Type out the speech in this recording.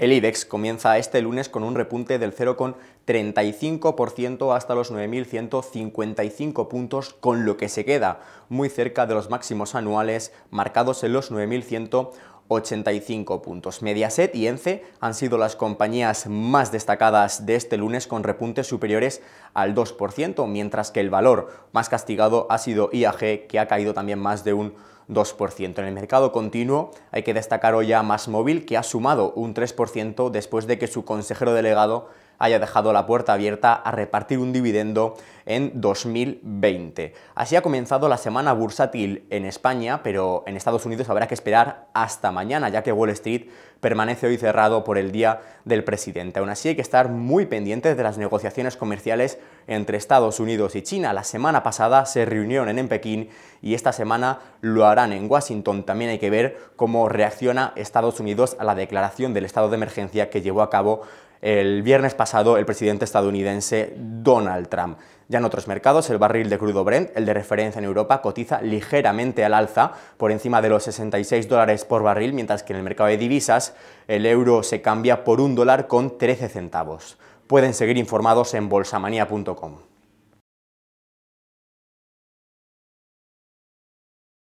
El IBEX comienza este lunes con un repunte del 0,35% hasta los 9.155 puntos, con lo que se queda muy cerca de los máximos anuales marcados en los 9.100 85 puntos. Mediaset y ENCE han sido las compañías más destacadas de este lunes con repuntes superiores al 2%, mientras que el valor más castigado ha sido IAG, que ha caído también más de un 2%. En el mercado continuo hay que destacar hoy a Más que ha sumado un 3% después de que su consejero delegado haya dejado la puerta abierta a repartir un dividendo en 2020. Así ha comenzado la semana bursátil en España, pero en Estados Unidos habrá que esperar hasta mañana, ya que Wall Street permanece hoy cerrado por el Día del Presidente. Aún así hay que estar muy pendientes de las negociaciones comerciales entre Estados Unidos y China. La semana pasada se reunieron en Pekín y esta semana lo harán en Washington. También hay que ver cómo reacciona Estados Unidos a la declaración del estado de emergencia que llevó a cabo el viernes pasado el presidente estadounidense Donald Trump. Ya en otros mercados, el barril de crudo Brent, el de referencia en Europa, cotiza ligeramente al alza, por encima de los 66 dólares por barril, mientras que en el mercado de divisas el euro se cambia por un dólar con 13 centavos. Pueden seguir informados en bolsamanía.com.